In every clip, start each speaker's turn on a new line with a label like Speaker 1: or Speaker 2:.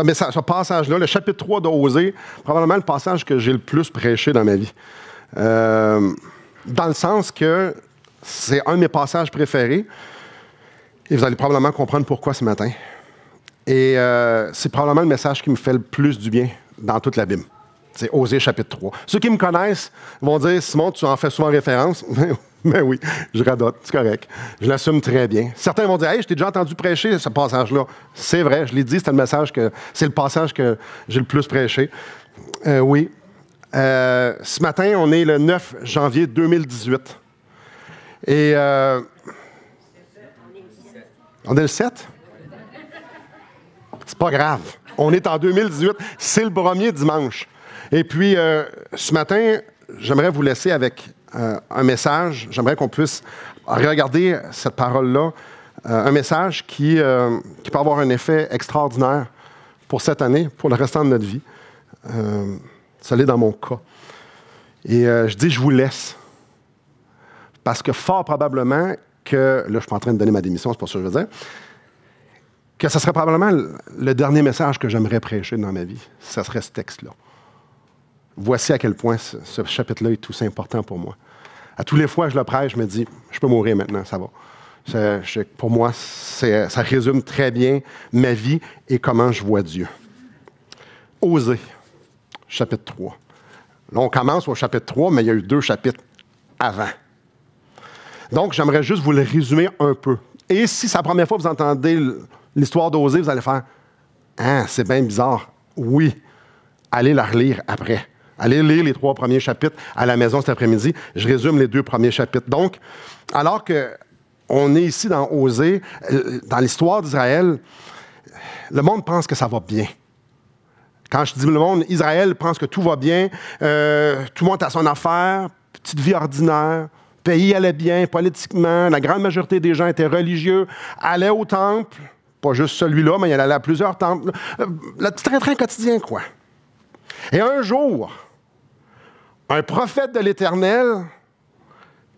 Speaker 1: Ce, passage-là, le chapitre 3 d'Osée, probablement le passage que j'ai le plus prêché dans ma vie. Euh, dans le sens que c'est un de mes passages préférés. Et vous allez probablement comprendre pourquoi ce matin. Et euh, c'est probablement le message qui me fait le plus du bien dans toute la Bible. C'est Oser chapitre 3. Ceux qui me connaissent vont dire Simon, tu en fais souvent référence. Mais ben oui, je radote, c'est correct. Je l'assume très bien. Certains vont dire Hey, je t'ai déjà entendu prêcher ce passage-là. C'est vrai, je l'ai dit, c'était le message que. C'est le passage que j'ai le plus prêché. Euh, oui. Euh, ce matin, on est le 9 janvier 2018. Et. Euh, on est le 7? C'est pas grave. On est en 2018. C'est le premier dimanche. Et puis, euh, ce matin, j'aimerais vous laisser avec euh, un message, j'aimerais qu'on puisse regarder cette parole-là, euh, un message euh, qui, peut avoir un effet extraordinaire pour cette année, pour le restant de notre vie. ça l'est dans mon cas. Et je dis, je vous laisse. Parce que fort probablement que, là je suis en train de donner ma démission, c'est pas ça que je veux dire, que ce serait probablement le dernier message que j'aimerais prêcher dans ma vie. Ce serait ce texte-là. Voici à quel point ce, chapitre-là est aussi important pour moi. À tous les fois que je le prêche, je me dis, je peux mourir maintenant, ça va. pour moi, ça résume très bien ma vie et comment je vois Dieu. Oser, chapitre 3. Là, on commence au chapitre 3, mais il y a eu deux chapitres avant. Donc, j'aimerais juste vous le résumer un peu. Et si c'est la première fois que vous entendez l'histoire d'Oser, vous allez faire Ah, c'est bien bizarre. Oui, allez la relire après. Allez lire les trois premiers chapitres à la maison cet après-midi. Je résume les deux premiers chapitres. Donc, alors qu'on est ici dans Osée, euh, dans l'histoire d'Israël, le monde pense que ça va bien. Quand je dis le monde, Israël pense que tout va bien, euh, tout le monde a son affaire, petite vie ordinaire, pays allait bien politiquement, la grande majorité des gens étaient religieux, allaient au temple, pas juste celui-là, mais il allait à plusieurs temples, euh, le petit train-train quotidien, quoi. Et un jour, un prophète de l'Éternel,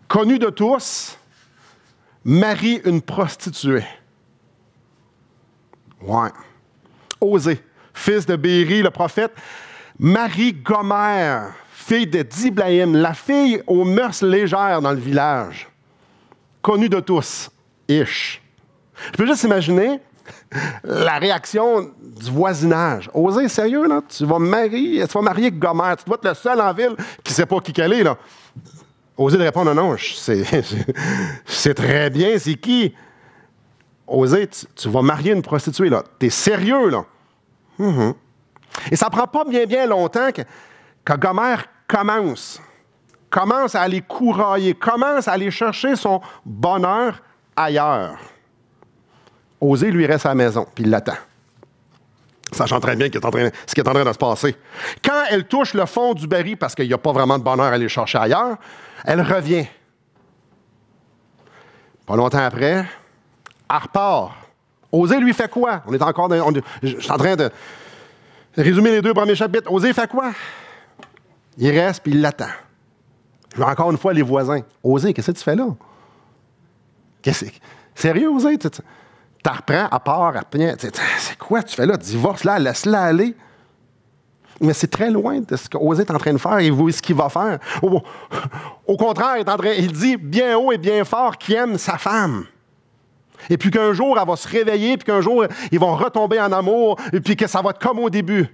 Speaker 1: connu de tous, marie une prostituée. Ouais. Osé. « fils de Béry, le prophète, marie Gomère, fille de Diblaïm, la fille aux mœurs légères dans le village, connue de tous, Ish. Je peux juste imaginer la réaction du voisinage. Oser, sérieux, là, tu vas marier, tu vas marier Gomère. Tu dois être le seul en ville qui ne sait pas qui qu'elle est, là. Oser de répondre, non, non, c'est très bien, c'est qui? Oser, tu, vas marier une prostituée, là. T'es sérieux, là. Mhm. Et ça prend pas bien, bien longtemps que, que Gomère commence, commence à aller courailler, commence à aller chercher son bonheur ailleurs. Osée, lui, reste à la maison, puis il l'attend. Sachant très bien est ce qui est en train de se passer. Quand elle touche le fond du baril, parce qu'il n'y a pas vraiment de bonheur à aller chercher ailleurs, elle revient. Pas longtemps après, elle repart. Osée lui fait quoi? On est encore je suis en train de résumer les deux premiers chapitres. Osée fait quoi? Il reste puis il l'attend. Je encore une fois les voisins. Osée, qu'est-ce que tu fais là? Qu'est-ce que. Sérieux, Osée? Tu reprends à part, à C'est quoi tu fais là? Divorce-la, laisse-la aller. Mais c'est très loin de ce qu'Osée est en train de faire et vous, ce qu'il va faire. Au, contraire, il, dit bien haut et bien fort qu'il aime sa femme. Et puis qu'un jour, elle va se réveiller, puis qu'un jour, ils vont retomber en amour, et puis que ça va être comme au début.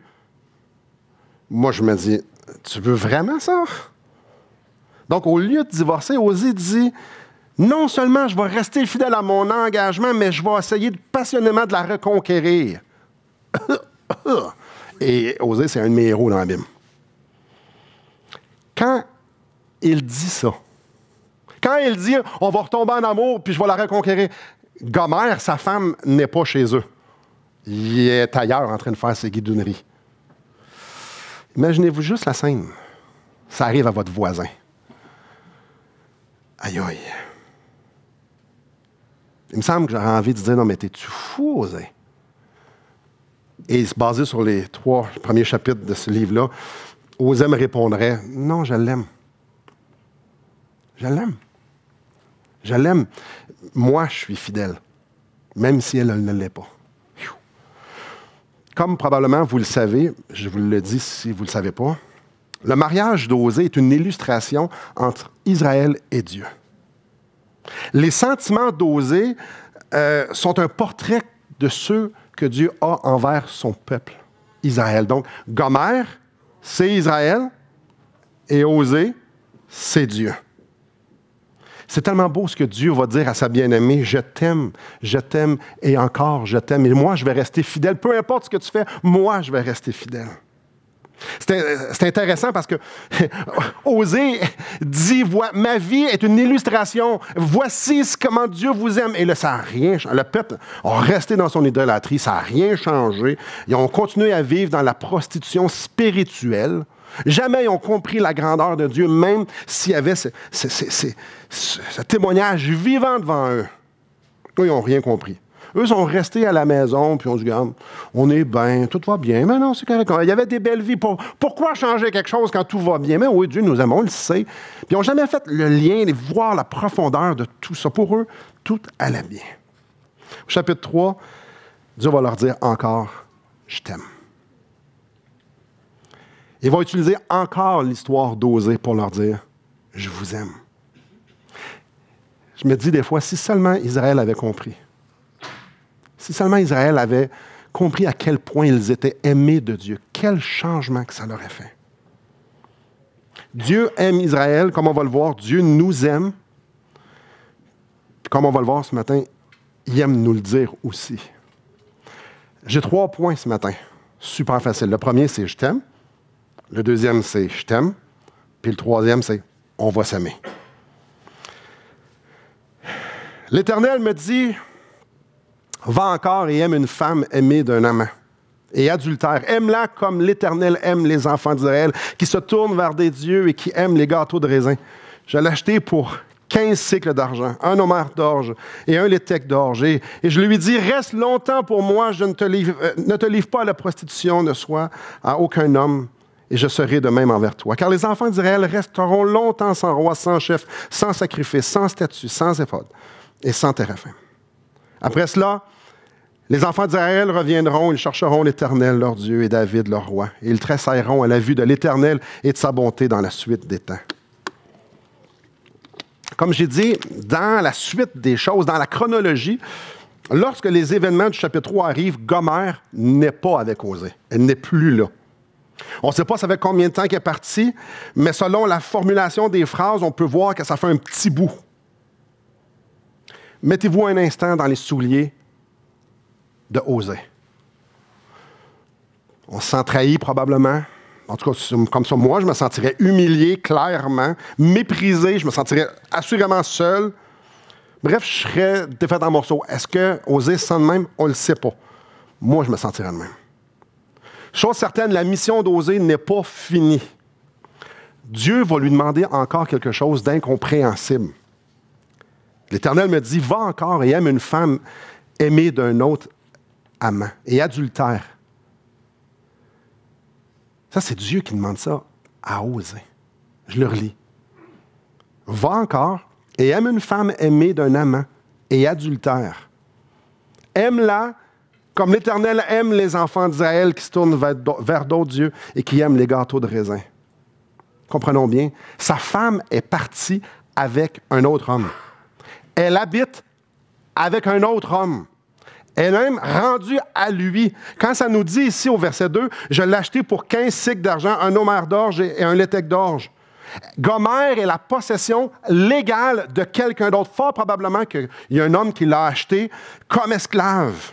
Speaker 1: Moi, je me dis, tu veux vraiment ça? Donc, au lieu de divorcer, Osée dit, non seulement je vais rester fidèle à mon engagement, mais je vais essayer passionnément de la reconquérir. Et Oser, c'est un de mes héros dans la Bible. Quand il dit ça, quand il dit on va retomber en amour puis je vais la reconquérir, Gomère, sa femme, n'est pas chez eux. Il est ailleurs en train de faire ses guidonneries. Imaginez-vous juste la scène. Ça arrive à votre voisin. Aïe aïe il me semble que j'aurais envie de dire Non, mais t'es-tu fou, Osée? Et se baser sur les trois premiers chapitres de ce livre-là, Osée me répondrait Non, je l'aime. Je l'aime. Je l'aime. Moi, je suis fidèle, même si elle ne l'est pas. Comme probablement vous le savez, je vous le dis si vous ne le savez pas, le mariage d'Osée est une illustration entre Israël et Dieu. Les sentiments d'Oser euh, sont un portrait de ceux que Dieu a envers son peuple, Israël. Donc, Gomer, c'est Israël, et Osée, c'est Dieu. C'est tellement beau ce que Dieu va dire à sa bien-aimée, je t'aime, je t'aime et encore je t'aime et moi je vais rester fidèle. Peu importe ce que tu fais, moi je vais rester fidèle. C'est euh, intéressant parce que Osée dit Ma vie est une illustration. Voici comment Dieu vous aime. Et là, ça n'a rien changé. Le peuple a resté dans son idolâtrie. Ça n'a rien changé. Ils ont continué à vivre dans la prostitution spirituelle. Jamais ils ont compris la grandeur de Dieu, même s'il y avait ce, témoignage vivant devant eux. Eux, ils n'ont rien compris. Eux sont restés à la maison, puis on se dit, ah, on est bien, tout va bien. Mais non, c'est correct. Il y avait des belles vies. pourquoi changer quelque chose quand tout va bien? Mais oui, Dieu nous aime, on le sait. Puis ils n'ont jamais fait le lien, voir la profondeur de tout ça. Pour eux, tout allait bien. Au chapitre 3, Dieu va leur dire encore, je t'aime. Il va utiliser encore l'histoire d'Osée pour leur dire, je vous aime. Je me dis des fois, si seulement Israël avait compris si seulement Israël avait compris à quel point ils étaient aimés de Dieu, quel changement que ça leur aurait fait. Dieu aime Israël, comme on va le voir, Dieu nous aime. Comme on va le voir ce matin, il aime nous le dire aussi. J'ai trois points ce matin, super facile. Le premier, c'est je t'aime. Le deuxième, c'est je t'aime. Puis le troisième, c'est on va s'aimer. L'Éternel me dit, Va encore et aime une femme aimée d'un amant et adultère. Aime-la comme l'Éternel aime les enfants d'Israël, qui se tournent vers des dieux et qui aiment les gâteaux de raisin. Je l'ai acheté pour quinze cycles d'argent, un homard d'orge et un lithèque d'orge. Et, je lui dis, reste longtemps pour moi, je euh, ne te, livre, pas à la prostitution ne sois à aucun homme, et je serai de même envers toi. Car les enfants d'Israël resteront longtemps sans roi, sans chef, sans sacrifice, sans statut, sans éphode et sans téraphim. Après cela, les enfants d'Israël reviendront, ils chercheront l'Éternel, leur Dieu, et David, leur roi. Et ils tressailleront à la vue de l'Éternel et de sa bonté dans la suite des temps. Comme j'ai dit, dans la suite des choses, dans la chronologie, lorsque les événements du chapitre 3 arrivent, Gomère n'est pas avec Osée. Elle n'est plus là. On ne sait pas ça fait combien de temps qu'elle est partie, mais selon la formulation des phrases, on peut voir que ça fait un petit bout Mettez-vous un instant dans les souliers de Osée. On se sent trahi probablement. En tout cas, comme ça, moi, je me sentirais humilié clairement, méprisé, je me sentirais assurément seul. Bref, je serais défait en morceaux. Est-ce que oser se sent de même? On ne le sait pas. Moi, je me sentirais de même. Chose certaine, la mission d'oser n'est pas finie. Dieu va lui demander encore quelque chose d'incompréhensible. L'Éternel me dit, va encore et aime une femme aimée d'un autre amant et adultère. Ça, c'est Dieu qui demande ça à Oser. Je le relis. Va encore et aime une femme aimée d'un amant et adultère. Aime-la comme l'Éternel aime les enfants d'Israël qui se tournent vers d'autres dieux et qui aiment les gâteaux de raisin. Comprenons bien, sa femme est partie avec un autre homme elle habite avec un autre homme. Elle aime, même rendue à lui. Quand ça nous dit ici au verset 2, je l'ai acheté pour 15 cycles d'argent, un homère d'orge et un létec d'orge. Gomère est la possession légale de quelqu'un d'autre. Fort probablement qu'il y a un homme qui l'a acheté comme esclave.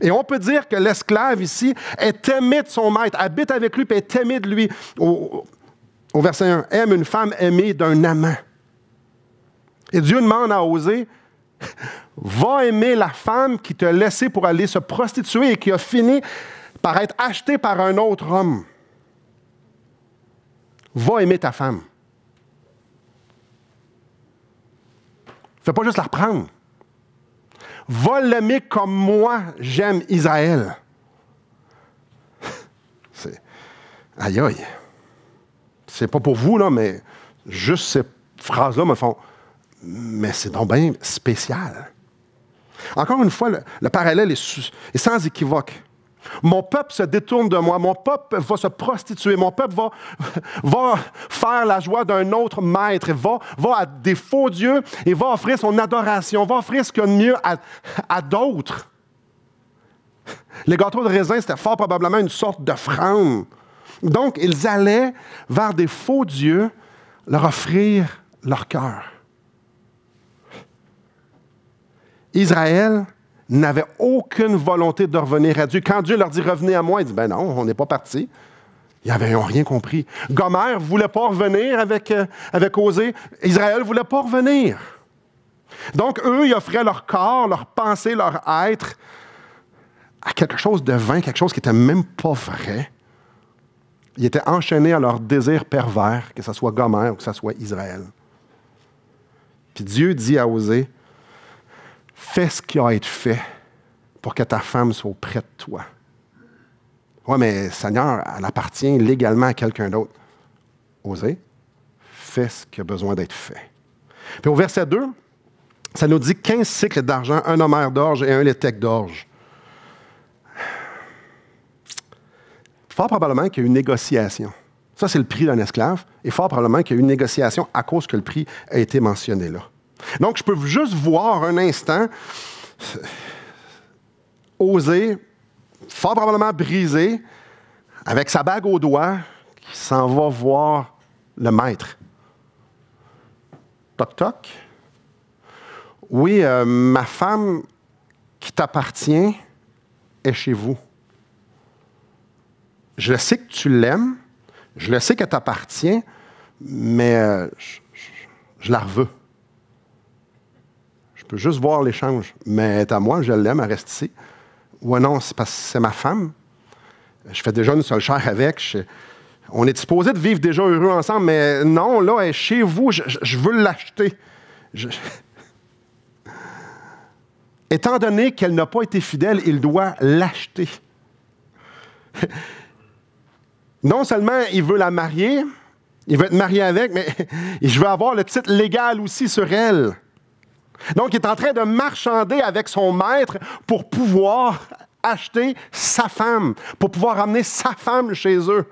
Speaker 1: Et on peut dire que l'esclave ici est aimé de son maître, habite avec lui et est aimé de lui. au verset 1, aime une femme aimée d'un amant. Et Dieu demande à Osée, va aimer la femme qui t'a laissé pour aller se prostituer et qui a fini par être achetée par un autre homme. Va aimer ta femme. Fais pas juste la reprendre. Va l'aimer comme moi j'aime Israël. C'est. Aïe aïe. C'est pas pour vous, là, mais juste ces phrases-là me font. Mais c'est donc bien spécial. Encore une fois, le, parallèle est, sans équivoque. Mon peuple se détourne de moi, mon peuple va se prostituer, mon peuple va, faire la joie d'un autre maître, va, à des faux dieux et va offrir son adoration, va offrir ce qu'il y a de mieux à, d'autres. Les gâteaux de raisin, c'était fort probablement une sorte de frame. Donc, ils allaient vers des faux dieux leur offrir leur cœur. Israël n'avait aucune volonté de revenir à Dieu. Quand Dieu leur dit revenez à moi, ils disent ben non, on n'est pas parti. Ils n'avaient rien compris. Gomer ne voulait pas revenir avec, euh, avec Osée. Israël ne voulait pas revenir. Donc, eux, ils offraient leur corps, leur pensée, leur être à quelque chose de vain, quelque chose qui n'était même pas vrai. Ils étaient enchaînés à leur désir pervers, que ce soit Gomer ou que ce soit Israël. Puis Dieu dit à Osée, Fais ce qui a à être fait pour que ta femme soit auprès de toi. Oui, mais Seigneur, elle appartient légalement à quelqu'un d'autre. Osez, fais ce qui a besoin d'être fait. Puis au verset 2, ça nous dit 15 cycles d'argent, un homère d'orge et un léthèque d'orge. Fort probablement qu'il y a eu une négociation. Ça, c'est le prix d'un esclave. Et fort probablement qu'il y a eu une négociation à cause que le prix a été mentionné là. Donc, je peux juste voir un instant oser, fort probablement brisé, avec sa bague au doigt, qui s'en va voir le maître. Toc, toc. Oui, euh, ma femme qui t'appartient est chez vous. Je le sais que tu l'aimes, je le sais qu'elle t'appartient, mais euh, je, je la reveux peux juste voir l'échange. Mais à moi, je l'aime, elle reste ici. Ou non, c'est parce que c'est ma femme. Je fais déjà une seule chair avec. on est disposé de vivre déjà heureux ensemble, mais non, là, elle est chez vous, je, veux l'acheter. Étant donné qu'elle n'a pas été fidèle, il doit l'acheter. non seulement il veut la marier, il veut être marié avec, mais je veux avoir le titre légal aussi sur elle. Donc, il est en train de marchander avec son maître pour pouvoir acheter sa femme, pour pouvoir amener sa femme chez eux.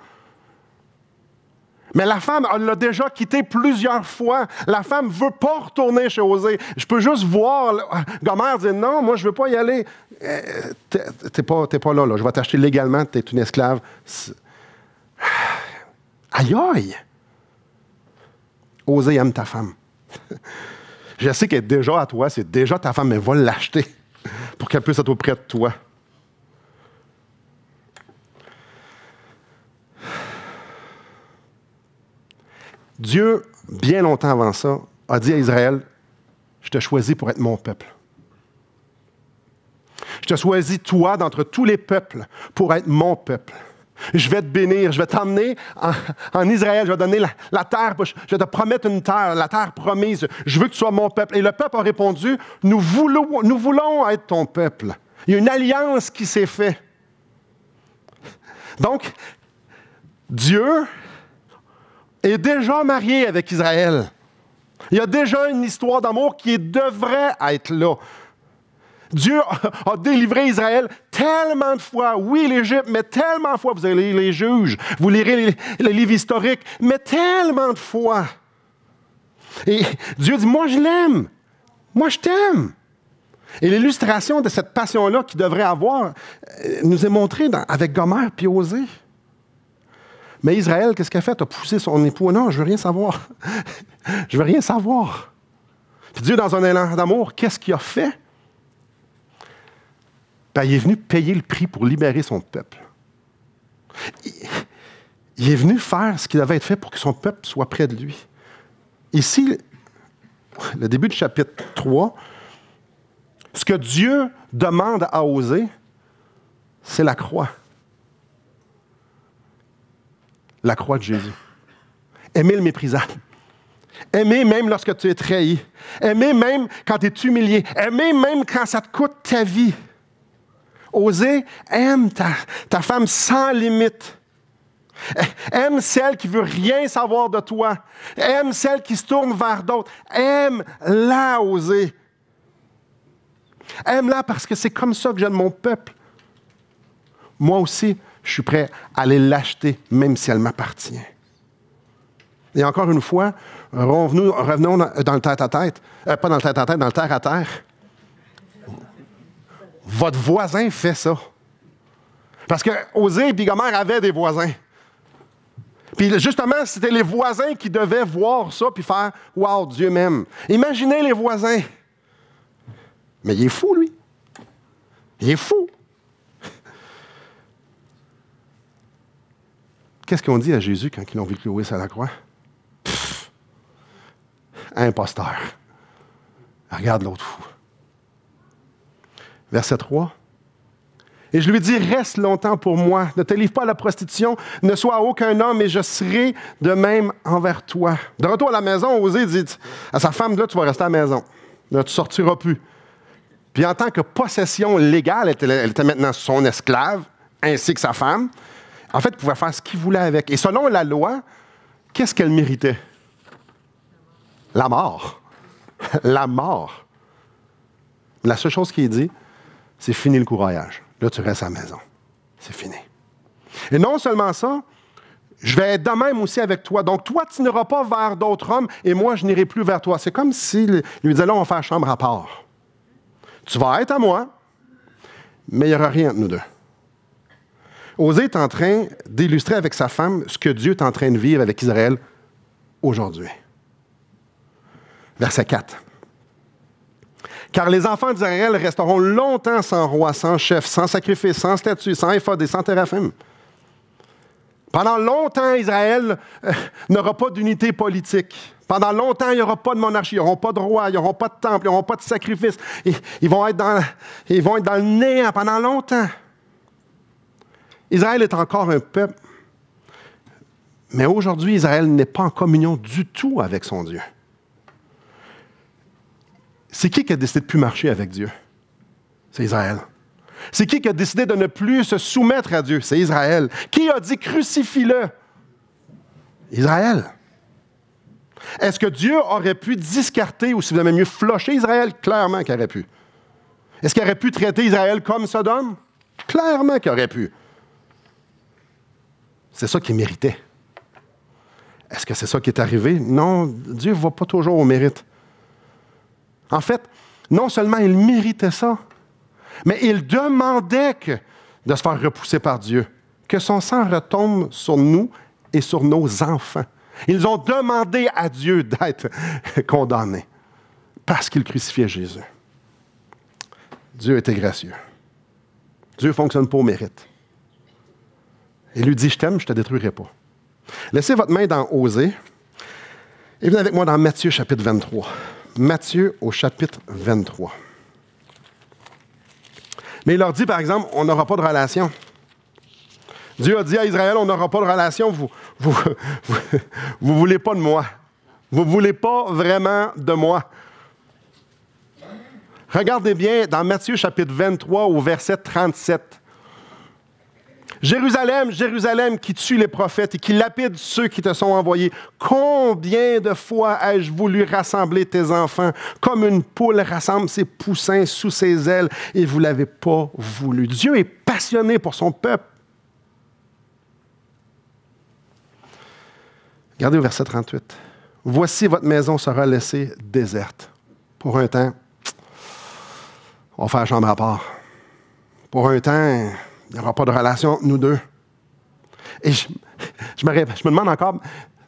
Speaker 1: Mais la femme, elle l'a déjà quitté plusieurs fois. La femme ne veut pas retourner chez Osée. Je peux juste voir euh, Gomère dit « Non, moi, je ne veux pas y aller. Euh, tu n'es pas, là, là, Je vais t'acheter légalement, tu es une esclave. Aïe aïe Osée aime ta femme. Je sais qu'elle est déjà à toi, c'est déjà ta femme, mais va l'acheter pour qu'elle puisse être auprès de toi. Dieu, bien longtemps avant ça, a dit à Israël, je te choisis pour être mon peuple. Je te choisis, toi, d'entre tous les peuples, pour être mon peuple. Je vais te bénir, je vais t'emmener en, Israël, je vais te donner la, terre, je te promettre une terre, la terre promise. Je veux que tu sois mon peuple. Et le peuple a répondu, nous voulons, nous voulons être ton peuple. Il y a une alliance qui s'est faite. Donc, Dieu est déjà marié avec Israël. Il y a déjà une histoire d'amour qui devrait être là. Dieu a délivré Israël tellement de fois. Oui, l'Égypte, mais tellement de fois. Vous allez les juges, vous lirez les, livres historiques, mais tellement de fois. Et Dieu dit, moi je l'aime, moi je t'aime. Et l'illustration de cette passion-là qu'il devrait avoir euh, nous est montrée avec Gomère puis Osée. Mais Israël, qu'est-ce qu'il a fait? Il a poussé son époux. Non, je ne veux rien savoir. je veux rien savoir. Puis Dieu, dans un élan d'amour, qu'est-ce qu'il a fait? Ben, il est venu payer le prix pour libérer son peuple. Il, est venu faire ce qui devait être fait pour que son peuple soit près de lui. Ici, le début du chapitre 3, ce que Dieu demande à oser, c'est la croix. La croix de Jésus. Aimer le méprisable. Aimer même lorsque tu es trahi. Aimer même quand tu es humilié. Aimer même quand ça te coûte ta vie. Oser, aime ta, femme sans limite. Aime celle qui veut rien savoir de toi. Aime celle qui se tourne vers d'autres. Aime-la, oser. Aime-la parce que c'est comme ça que j'aime mon peuple. Moi aussi, je suis prêt à aller l'acheter, même si elle m'appartient. Et encore une fois, revenons, dans, le tête-à-tête, euh, pas dans le tête-à-tête, dans le terre-à-terre. terre à terre votre voisin fait ça. Parce que Osée et avait avaient des voisins. Puis justement, c'était les voisins qui devaient voir ça puis faire Wow, Dieu même. Imaginez les voisins. Mais il est fou, lui. Il est fou. Qu'est-ce qu'on dit à Jésus quand ils l'ont vu clouer à la croix? imposteur. Regarde l'autre fou. Verset 3. Et je lui dis, reste longtemps pour moi, ne te livre pas à la prostitution, ne sois aucun homme, et je serai de même envers toi. De retour à la maison, Osée dit à sa femme, là, tu vas rester à la maison, là, tu sortiras plus. Puis en tant que possession légale, elle était, maintenant son esclave, ainsi que sa femme. En fait, il pouvait faire ce qu'il voulait avec. Et selon la loi, qu'est-ce qu'elle méritait? La mort. la mort. La seule chose qui est dit, c'est fini le courage. Là, tu restes à la maison. C'est fini. Et non seulement ça, je vais être de même aussi avec toi. Donc, toi, tu n'iras pas vers d'autres hommes et moi, je n'irai plus vers toi. C'est comme si lui disait, là, on va faire chambre à part. Tu vas être à moi, mais il n'y aura rien entre nous deux. Oser est en train d'illustrer avec sa femme ce que Dieu est en train de vivre avec Israël aujourd'hui. Verset 4. Car les enfants d'Israël resteront longtemps sans roi, sans chef, sans sacrifice, sans statut, sans effort et sans teraphim. Pendant longtemps, Israël euh, n'aura pas d'unité politique. Pendant longtemps, il n'y aura pas de monarchie, n'y n'auront pas de roi, n'y aura pas de temple, n'y aura pas de sacrifice. Ils, vont être dans, ils vont être dans le néant pendant longtemps. Israël est encore un peuple. Mais aujourd'hui, Israël n'est pas en communion du tout avec son Dieu. C'est qui qui a décidé de ne plus marcher avec Dieu? C'est Israël. C'est qui qui a décidé de ne plus se soumettre à Dieu? C'est Israël. Qui a dit crucifie-le? Israël. Est-ce que Dieu aurait pu discarter, ou si vous avez mieux, flocher Israël? Clairement qu'il aurait pu. Est-ce qu'il aurait pu traiter Israël comme Sodome? Clairement qu'il aurait pu. C'est ça qu'il méritait. Est-ce que c'est ça qui est arrivé? Non, Dieu ne voit pas toujours au mérite. En fait, non seulement il méritait ça, mais il demandait de se faire repousser par Dieu, que son sang retombe sur nous et sur nos enfants. Ils ont demandé à Dieu d'être condamnés parce qu'ils crucifiaient Jésus. Dieu était gracieux. Dieu fonctionne pour mérite. Il lui dit, je t'aime, je ne te détruirai pas. Laissez votre main dans oser et venez avec moi dans Matthieu chapitre 23. Matthieu au chapitre 23. Mais il leur dit, par exemple, on n'aura pas de relation. Dieu a dit à Israël, on n'aura pas de relation, vous ne vous, vous, voulez pas de moi. Vous ne voulez pas vraiment de moi. Regardez bien dans Matthieu chapitre 23 au verset 37. Jérusalem, Jérusalem qui tue les prophètes et qui lapide ceux qui te sont envoyés, combien de fois ai-je voulu rassembler tes enfants comme une poule rassemble ses poussins sous ses ailes et vous ne l'avez pas voulu. Dieu est passionné pour son peuple. Regardez au verset 38. Voici votre maison sera laissée déserte. Pour un temps, on va faire chambre à part. Pour un temps, il n'y aura pas de relation, nous deux. Et je, me, je me demande encore,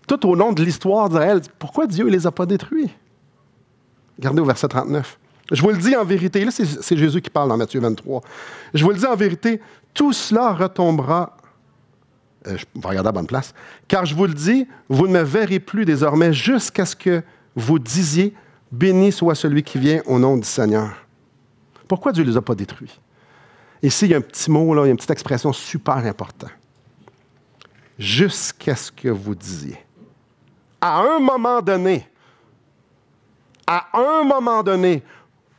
Speaker 1: tout au long de l'histoire d'Israël, pourquoi Dieu ne les a pas détruits? Regardez au verset 39. Je vous le dis en vérité, là c'est Jésus qui parle dans Matthieu 23. Je vous le dis en vérité, tout cela retombera. Euh, je vais regarder à bonne place. Car je vous le dis, vous ne me verrez plus désormais jusqu'à ce que vous disiez Béni soit celui qui vient au nom du Seigneur. Pourquoi Dieu ne les a pas détruits? Ici, il y a un petit mot, là, il une petite expression super importante. Jusqu'à ce que vous disiez. À un moment donné, à un moment donné,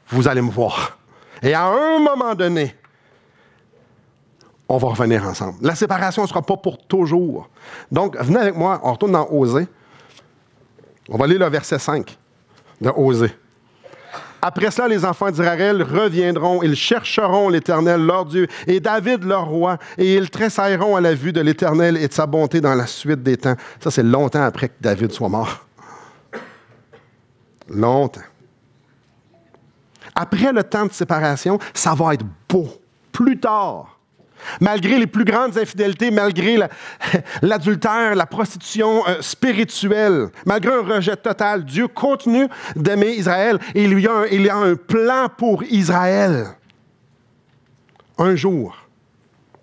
Speaker 1: vous allez me voir. Et à un moment donné, on va revenir ensemble. La séparation ne sera pas pour toujours. Donc, venez avec moi, on retourne dans Osée. On va lire le verset 5 de Osée. Après cela, les enfants d'Israël reviendront, ils chercheront l'Éternel, leur Dieu, et David, leur roi, et ils tressailleront à la vue de l'Éternel et de sa bonté dans la suite des temps. Ça, c'est longtemps après que David soit mort. Longtemps. Après le temps de séparation, ça va être beau. Plus tard, Malgré les plus grandes infidélités, malgré l'adultère, la, prostitution euh, spirituelle, malgré un rejet total, Dieu continue d'aimer Israël et il a un, il y a un plan pour Israël. Un jour,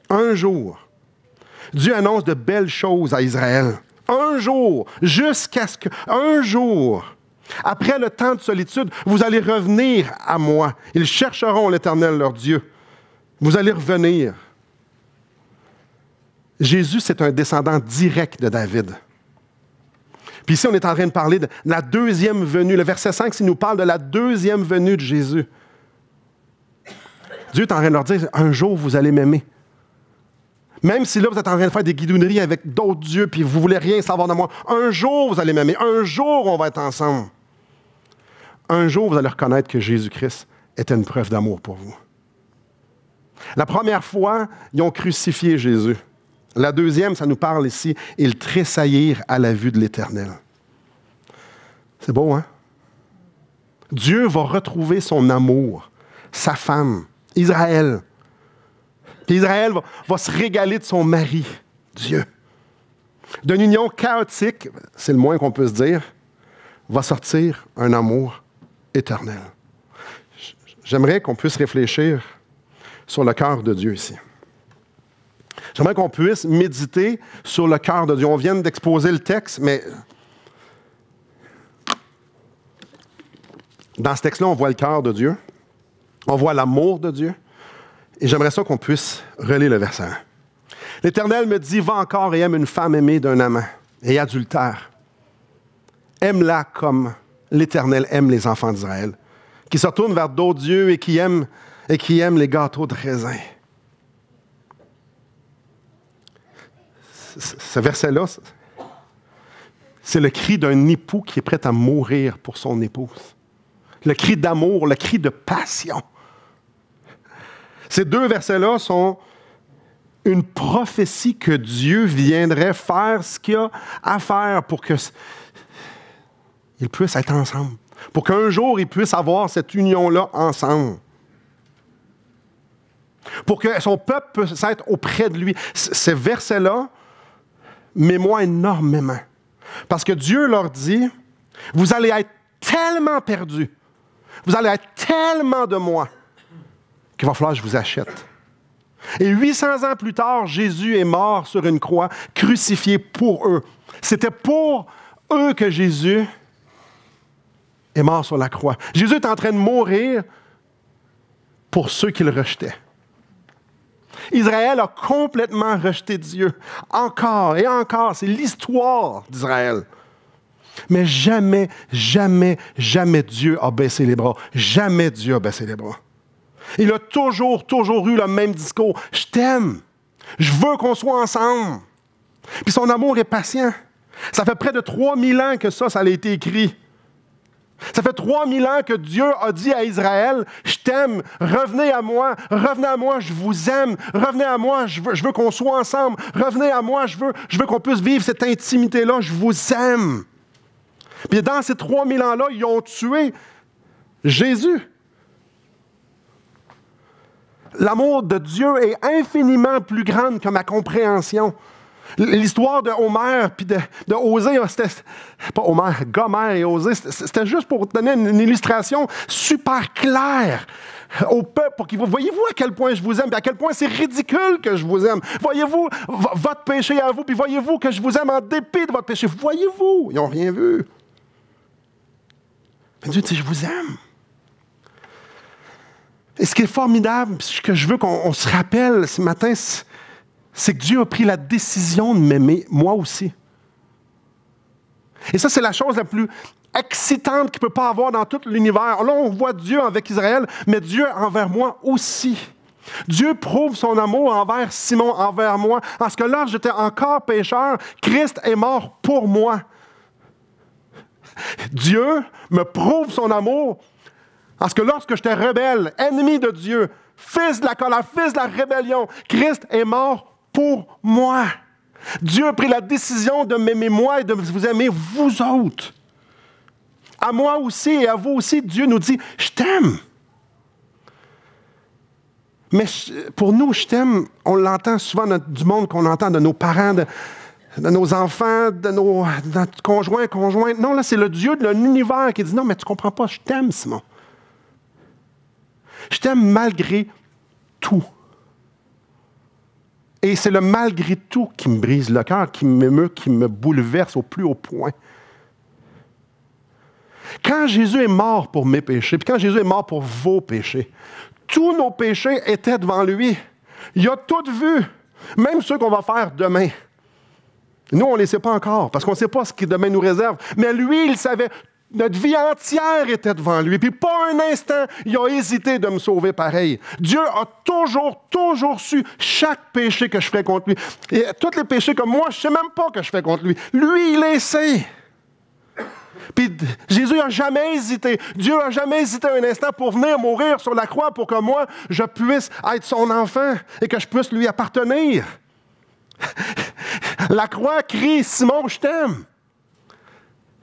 Speaker 1: un jour, Dieu annonce de belles choses à Israël. Un jour, jusqu'à ce que, un jour, après le temps de solitude, vous allez revenir à moi. Ils chercheront l'Éternel, leur Dieu. Vous allez revenir. Jésus, c'est un descendant direct de David. Puis ici, on est en train de parler de la deuxième venue. Le verset 5, il nous parle de la deuxième venue de Jésus. Dieu est en train de leur dire, un jour, vous allez m'aimer. Même si là, vous êtes en train de faire des guidouneries avec d'autres dieux, puis vous voulez rien savoir de moi, un jour, vous allez m'aimer. Un jour, on va être ensemble. Un jour, vous allez reconnaître que Jésus-Christ est une preuve d'amour pour vous. La première fois, ils ont crucifié Jésus. La deuxième, ça nous parle ici, ils tressaillirent à la vue de l'Éternel. C'est beau, hein? Dieu va retrouver son amour, sa femme, Israël. Puis Israël va, se régaler de son mari, Dieu. D'une union chaotique, c'est le moins qu'on puisse dire, va sortir un amour éternel. J'aimerais qu'on puisse réfléchir sur le cœur de Dieu ici. J'aimerais qu'on puisse méditer sur le cœur de Dieu. On vient d'exposer le texte, mais dans ce texte-là, on voit le cœur de Dieu. On voit l'amour de Dieu. Et j'aimerais ça qu'on puisse relire le verset 1. L'Éternel me dit, va encore et aime une femme aimée d'un amant et adultère. Aime-la comme l'Éternel aime les enfants d'Israël, qui se tournent vers d'autres dieux et qui aiment, et qui aiment les gâteaux de raisin. ce verset-là, c'est le cri d'un époux qui est prêt à mourir pour son épouse. Le cri d'amour, le cri de passion. Ces deux versets-là sont une prophétie que Dieu viendrait faire ce qu'il a à faire pour que ils puissent être ensemble, pour qu'un jour ils puissent avoir cette union-là ensemble, pour que son peuple puisse être auprès de lui. Ces versets-là mais moi énormément. Parce que Dieu leur dit, vous allez être tellement perdus, vous allez être tellement de moi, qu'il va falloir que je vous achète. Et 800 ans plus tard, Jésus est mort sur une croix, crucifié pour eux. C'était pour eux que Jésus est mort sur la croix. Jésus est en train de mourir pour ceux qui le rejetaient. Israël a complètement rejeté Dieu. Encore et encore, c'est l'histoire d'Israël. Mais jamais, jamais, jamais Dieu a baissé les bras. Jamais Dieu a baissé les bras. Il a toujours, toujours eu le même discours. Je t'aime. Je veux qu'on soit ensemble. Puis son amour est patient. Ça fait près de 3000 ans que ça, ça a été écrit. Ça fait 3000 ans que Dieu a dit à Israël, je t'aime, revenez à moi, revenez à moi, je vous aime, revenez à moi, je veux, qu'on soit ensemble, revenez à moi, je veux, je veux qu'on puisse vivre cette intimité-là, je vous aime. Puis dans ces 3000 ans-là, ils ont tué Jésus. L'amour de Dieu est infiniment plus grand que ma compréhension. L'histoire de Homer puis de, de Osée, hein, c'était pas Homer, Gomer et Osée, c'était juste pour donner une, illustration super claire au peuple pour qu'il vous Voyez-vous à quel point je vous aime, à quel point c'est ridicule que je vous aime. Voyez-vous votre péché à vous, puis voyez-vous que je vous aime en dépit de votre péché. Voyez-vous, ils n'ont rien vu. Mais Dieu dit, je vous aime. Et ce qui est formidable, ce que je veux qu'on se rappelle ce matin, c'est c'est que Dieu a pris la décision de m'aimer, moi aussi. Et ça, c'est la chose la plus excitante qu'il ne peut pas avoir dans tout l'univers. Là, on voit Dieu avec Israël, mais Dieu envers moi aussi. Dieu prouve son amour envers Simon, envers moi. Parce que là, j'étais encore pécheur, Christ est mort pour moi. Dieu me prouve son amour. Parce que lorsque j'étais rebelle, ennemi de Dieu, fils de la colère, fils de la rébellion, Christ est mort pour moi. Dieu a pris la décision de m'aimer moi et de vous aimer vous autres. À moi aussi et à vous aussi, Dieu nous dit, je t'aime. Mais pour nous, je t'aime, on l'entend souvent du monde qu'on entend, de nos parents, de, nos enfants, de nos, de conjoints, conjointes. Non, là, c'est le Dieu de l'univers qui dit, non, mais tu ne comprends pas, je t'aime, Simon. Je t'aime malgré tout. Et c'est le malgré tout qui me brise le cœur, qui m'émeut, qui me bouleverse au plus haut point. Quand Jésus est mort pour mes péchés, puis quand Jésus est mort pour vos péchés, tous nos péchés étaient devant lui. Il a tout vu, même ceux qu'on va faire demain. Nous, on ne les sait pas encore, parce qu'on ne sait pas ce qui demain nous réserve. Mais lui, il savait notre vie entière était devant lui. Puis pas un instant, il a hésité de me sauver pareil. Dieu a toujours, toujours su chaque péché que je fais contre lui. Et tous les péchés que moi, je ne sais même pas que je fais contre lui. Lui, il les sait. Puis Jésus n'a jamais hésité. Dieu n'a jamais hésité un instant pour venir mourir sur la croix pour que moi, je puisse être son enfant et que je puisse lui appartenir. la croix crie, Simon, je t'aime.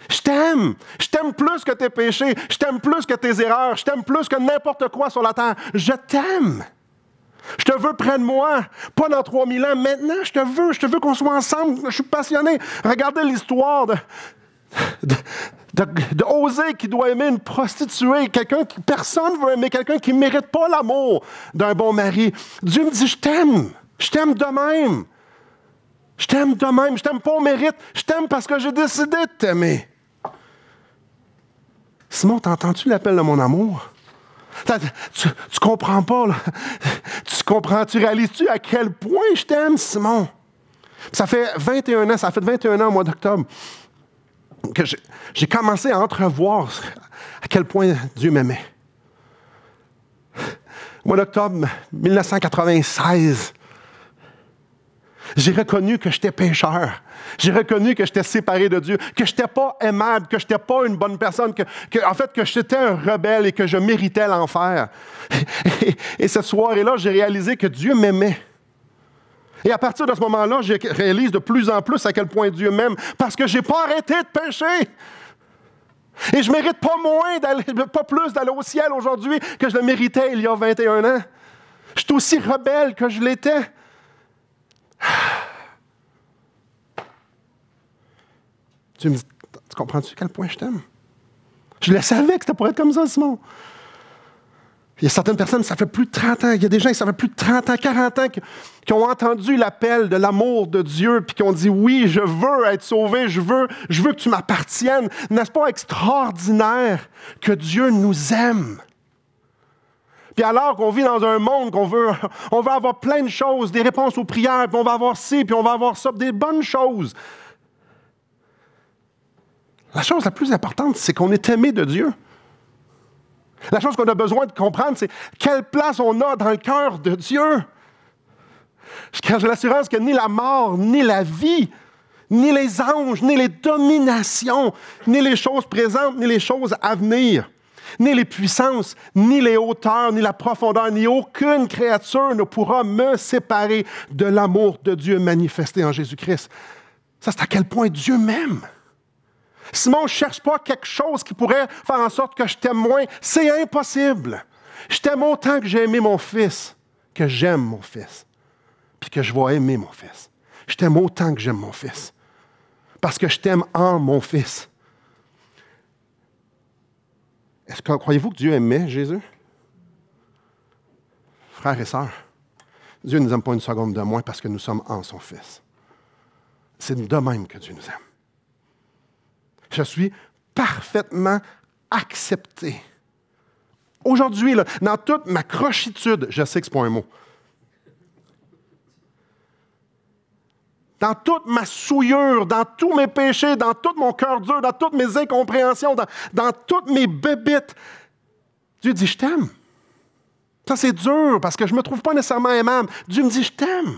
Speaker 1: Je t'aime. Je t'aime plus que tes péchés. Je t'aime plus que tes erreurs. Je t'aime plus que n'importe quoi sur la terre. Je t'aime. Je te veux près de moi, pas dans 3000 ans, maintenant, je te veux, je te veux qu'on soit ensemble, je suis passionné. Regardez l'histoire de, de, qui doit aimer une prostituée, quelqu'un que personne veut aimer, quelqu'un qui ne mérite pas l'amour d'un bon mari. Dieu me dit, je t'aime, je t'aime de même. Je t'aime de même, je t'aime pas au mérite, je t'aime parce que j'ai décidé de t'aimer. Simon, t'entends-tu l'appel de mon amour? Tu, comprends pas, Tu comprends, tu réalises-tu à quel point je t'aime, Simon? Ça fait 21 ans, ça fait 21 ans au mois d'octobre que j'ai commencé à entrevoir à quel point Dieu m'aimait. mois d'octobre 1996, j'ai reconnu que j'étais pécheur. J'ai reconnu que j'étais séparé de Dieu, que je n'étais pas aimable, que je n'étais pas une bonne personne, que, en fait, que j'étais un rebelle et que je méritais l'enfer. Et, ce et là j'ai réalisé que Dieu m'aimait. Et à partir de ce moment-là, je réalise de plus en plus à quel point Dieu m'aime, parce que je n'ai pas arrêté de pécher. Et je mérite pas moins, pas plus d'aller au ciel aujourd'hui que je le méritais il y a 21 ans. Je suis aussi rebelle que je l'étais. Tu me tu comprends-tu quel point je t'aime? Je le savais que ça pourrait être comme ça, Simon. Il y a certaines personnes, ça fait plus de 30 ans. Il y a des gens, ça fait plus de 30 ans, 40 ans, qui, ont entendu l'appel de l'amour de Dieu, puis qui ont dit Oui, je veux être sauvé, je veux, je veux que tu m'appartiennes. N'est-ce pas extraordinaire que Dieu nous aime? Puis alors qu'on vit dans un monde qu'on veut, on veut avoir plein de choses, des réponses aux prières, puis on va avoir ci, puis on va avoir ça, des bonnes choses. La chose la plus importante, c'est qu'on est aimé de Dieu. La chose qu'on a besoin de comprendre, c'est quelle place on a dans le cœur de Dieu. Car j'ai l'assurance que ni la mort, ni la vie, ni les anges, ni les dominations, ni les choses présentes, ni les choses à venir ni les puissances, ni les hauteurs, ni la profondeur, ni aucune créature ne pourra me séparer de l'amour de Dieu manifesté en Jésus-Christ. Ça, c'est à quel point Dieu m'aime. Simon, ne cherche pas quelque chose qui pourrait faire en sorte que je t'aime moins. C'est impossible. Je t'aime autant que j'ai aimé mon fils, que j'aime mon fils, puis que je vais aimer mon fils. Je t'aime autant que j'aime mon fils, parce que je t'aime en mon fils. Est-ce que croyez-vous que Dieu aimait Jésus? Frères et sœurs, Dieu ne nous aime pas une seconde de moins parce que nous sommes en son Fils. C'est de même que Dieu nous aime. Je suis parfaitement accepté. Aujourd'hui, dans toute ma crochitude, je sais que ce n'est pas un mot, dans toute ma souillure, dans tous mes péchés, dans tout mon cœur dur, dans toutes mes incompréhensions, dans, toutes mes bébites. Dieu dit, je t'aime. Ça, c'est dur parce que je ne me trouve pas nécessairement aimable. Dieu me dit, je t'aime.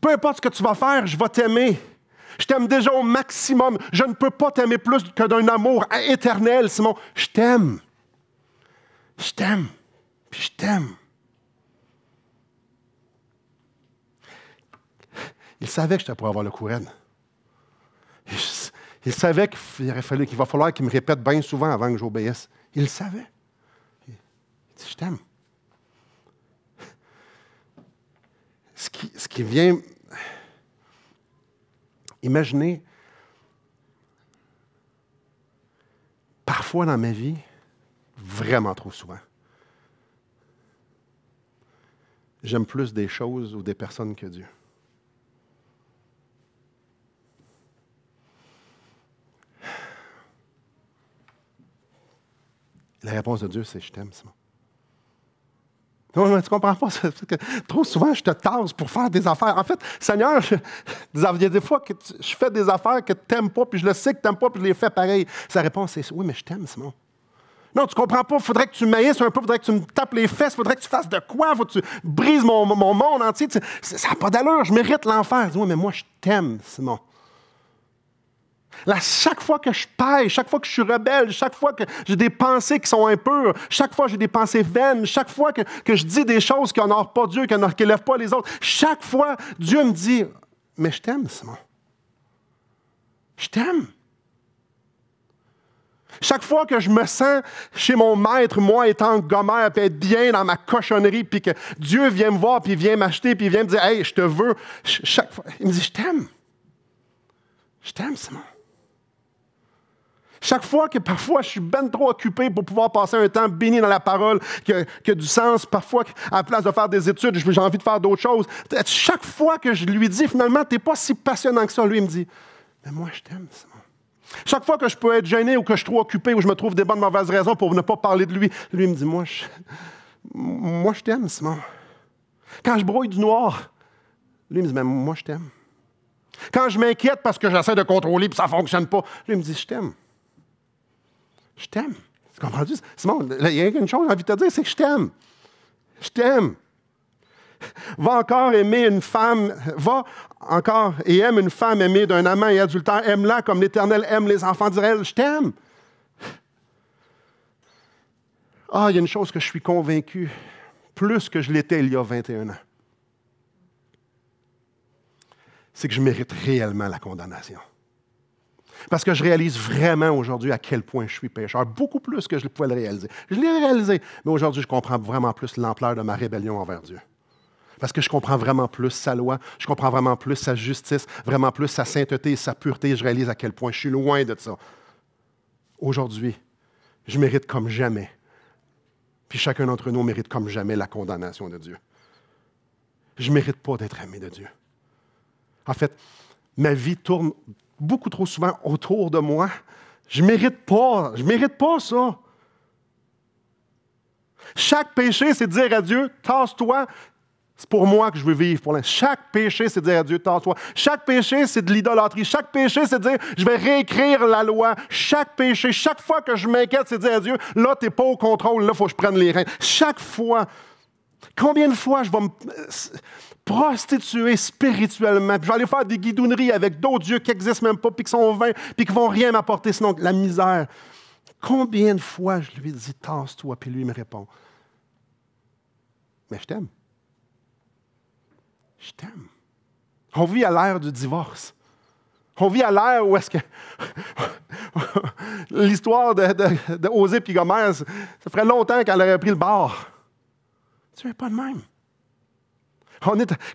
Speaker 1: Peu importe ce que tu vas faire, je vais t'aimer. Je t'aime déjà au maximum. Je ne peux pas t'aimer plus que d'un amour éternel, Simon. Je t'aime. Je t'aime. je t'aime. Il savait que j'étais pour avoir le couronne. Il savait qu'il va falloir qu'il me répète bien souvent avant que j'obéisse. Il savait. Il dit, je t'aime. ce qui vient... Imaginez, parfois dans ma vie, vraiment trop souvent, j'aime plus des choses ou des personnes que Dieu. La réponse de Dieu, c'est Je t'aime, Simon. Non, mais tu comprends pas. Que trop souvent, je te tasse pour faire des affaires. En fait, Seigneur, il y a des fois que je fais des affaires que tu n'aimes pas, puis je le sais que tu n'aimes pas, puis je les fais pareil. Sa réponse, c'est Oui, mais je t'aime, Simon. Non, tu comprends pas. Il faudrait que tu maïsses un peu, il faudrait que tu me tapes les fesses, il faudrait que tu fasses de quoi, faut que tu brises mon, mon monde entier. ça n'a pas d'allure, je mérite l'enfer. Oui, mais moi, je t'aime, Simon. Là, chaque fois que je paye chaque fois que je suis rebelle, chaque fois que j'ai des pensées qui sont impures, chaque fois que j'ai des pensées vaines, chaque fois que, je dis des choses qui n'honorent pas Dieu, qui n'élèvent pas les autres, chaque fois, Dieu me dit Mais je t'aime, Simon. Je t'aime. Chaque fois que je me sens chez mon maître, moi étant gomère, puis être bien dans ma cochonnerie, puis que Dieu vient me voir, puis vient m'acheter, puis vient me dire Hey, je te veux. Chaque fois, il me dit Je t'aime. Je t'aime, Simon. Chaque fois que parfois je suis ben trop occupé pour pouvoir passer un temps béni dans la parole, que, que du sens, parfois à la place de faire des études, j'ai envie de faire d'autres choses. Chaque fois que je lui dis, finalement, tu n'es pas si passionnant que ça, lui il me dit, mais moi je t'aime, Simon. Chaque fois que je peux être gêné ou que je suis trop occupé ou je me trouve des bonnes mauvaises raisons pour ne pas parler de lui, lui il me dit, moi je, t'aime, Simon. Quand je brouille du noir, lui il me dit, mais moi je t'aime. Quand je m'inquiète parce que j'essaie de contrôler et ça ne fonctionne pas, lui me dit, je t'aime. Je t'aime. Tu comprends-tu? Simon, il y a une chose que j'ai envie de te dire, c'est que je t'aime. Je t'aime. Va encore aimer une femme, va encore et aime une femme aimée d'un amant et adultère, aime-la comme l'Éternel aime les enfants d'Israël, je t'aime. Ah, il y a une chose que je suis convaincu, plus que je l'étais il y a 21 ans, c'est que je mérite réellement la condamnation. Parce que je réalise vraiment aujourd'hui à quel point je suis pécheur, beaucoup plus que je pouvais le réaliser. Je l'ai réalisé, mais aujourd'hui, je comprends vraiment plus l'ampleur de ma rébellion envers Dieu. Parce que je comprends vraiment plus sa loi, je comprends vraiment plus sa justice, vraiment plus sa sainteté et sa pureté. Je réalise à quel point je suis loin de ça. Aujourd'hui, je mérite comme jamais. Puis chacun d'entre nous mérite comme jamais la condamnation de Dieu. Je ne mérite pas d'être aimé de Dieu. En fait, ma vie tourne beaucoup trop souvent autour de moi. Je mérite pas, je mérite pas ça. Chaque péché, c'est dire à Dieu, tasse-toi, c'est pour moi que je veux vivre. Chaque péché, c'est dire à Dieu, tasse-toi. Chaque péché, c'est de l'idolâtrie. Chaque péché, c'est dire, je vais réécrire la loi. Chaque péché, chaque fois que je m'inquiète, c'est dire à Dieu, là, tu n'es pas au contrôle, là, il faut que je prenne les reins. Chaque fois, Combien de fois je vais me euh, prostituer spirituellement, puis je vais aller faire des guidouneries avec d'autres dieux qui n'existent même pas, puis qui sont vains, puis qui ne vont rien m'apporter sinon la misère. Combien de fois je lui dis tasse-toi, puis lui me répond Mais je t'aime. Je t'aime. On vit à l'ère du divorce. On vit à l'ère où est-ce que l'histoire de, de, de ça ferait longtemps qu'elle aurait pris le bord. Dieu n'est pas le même.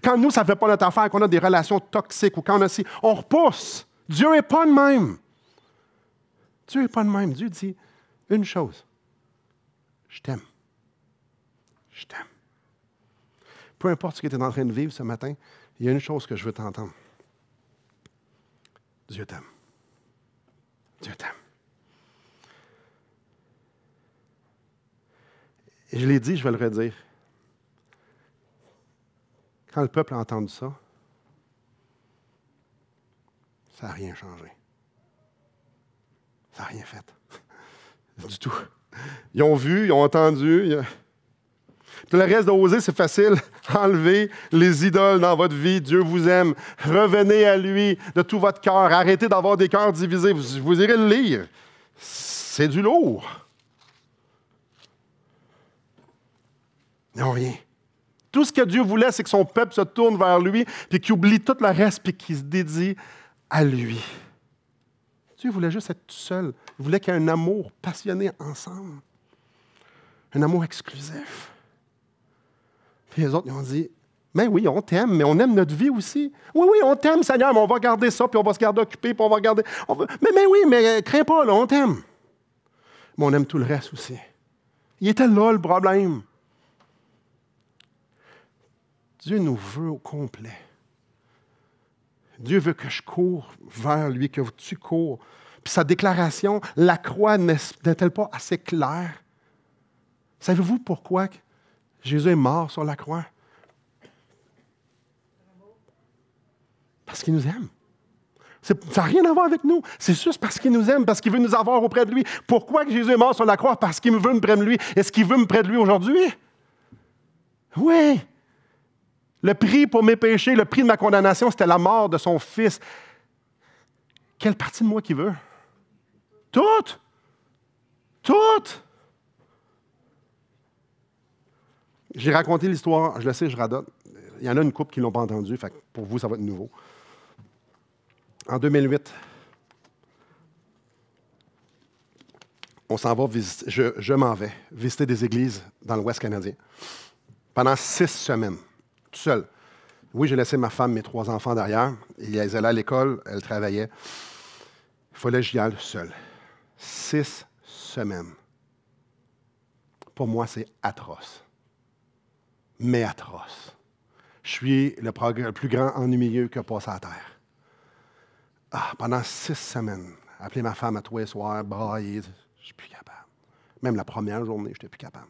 Speaker 1: quand nous, ça ne fait pas notre affaire, qu'on a des relations toxiques ou quand on a on repousse. Dieu n'est pas le même. Dieu n'est pas le même. Dieu dit une chose Je t'aime. Je t'aime. Peu importe ce que tu es en train de vivre ce matin, il y a une chose que je veux t'entendre. Dieu t'aime. Dieu t'aime. je l'ai dit, je vais le redire. Quand le peuple a entendu ça, ça n'a rien changé. Ça n'a rien fait. du tout. Ils ont vu, ils ont entendu. Tout le reste d'oser, c'est facile. Enlevez les idoles dans votre vie. Dieu vous aime. Revenez à lui de tout votre cœur. Arrêtez d'avoir des cœurs divisés. Vous, vous irez le lire. C'est du lourd. Ils n'ont rien. Tout ce que Dieu voulait, c'est que son peuple se tourne vers lui, puis qu'il oublie tout le reste, puis qu'il se dédie à lui. Dieu voulait juste être tout seul. Il voulait qu'il y ait un amour passionné ensemble, un amour exclusif. Puis les autres, ils ont dit mais ben oui, on t'aime, mais on aime notre vie aussi. Oui, oui, on t'aime, Seigneur, mais on va garder ça, puis on va se garder occupé, puis on va garder. Mais, mais oui, mais euh, crains pas, on t'aime. Mais on aime tout le reste aussi. Il était là le problème. Dieu nous veut au complet. Dieu veut que je cours vers lui, que tu cours. Puis sa déclaration, la croix n'est-elle pas assez claire? Savez-vous pourquoi Jésus est mort sur la croix? Parce qu'il nous aime. Ça n'a rien à voir avec nous. C'est juste parce qu'il nous aime, parce qu'il veut nous avoir auprès de lui. Pourquoi que Jésus est mort sur la croix? Parce qu'il veut me près de lui. Est-ce qu'il veut me près de lui aujourd'hui? Oui. Le prix pour mes péchés, le prix de ma condamnation, c'était la mort de son fils. Quelle partie de moi qui veut? Toute! Toute! J'ai raconté l'histoire, je le sais, je radote. Il y en a une couple qui ne l'ont pas entendu, pour vous, ça va être nouveau. En 2008, on s'en va visiter, je m'en vais visiter des églises dans l'Ouest canadien pendant six semaines seul. Oui, j'ai laissé ma femme, mes trois enfants derrière. Ils elles allaient à l'école, elles travaillaient. Il fallait que j'y aille seul. Six semaines. Pour moi, c'est atroce. Mais atroce. Je suis le, plus grand ennuyeux que passe à la terre. Ah, pendant six semaines, appeler ma femme à tous les soirs, brailler, je suis plus capable. Même la première journée, je n'étais plus capable.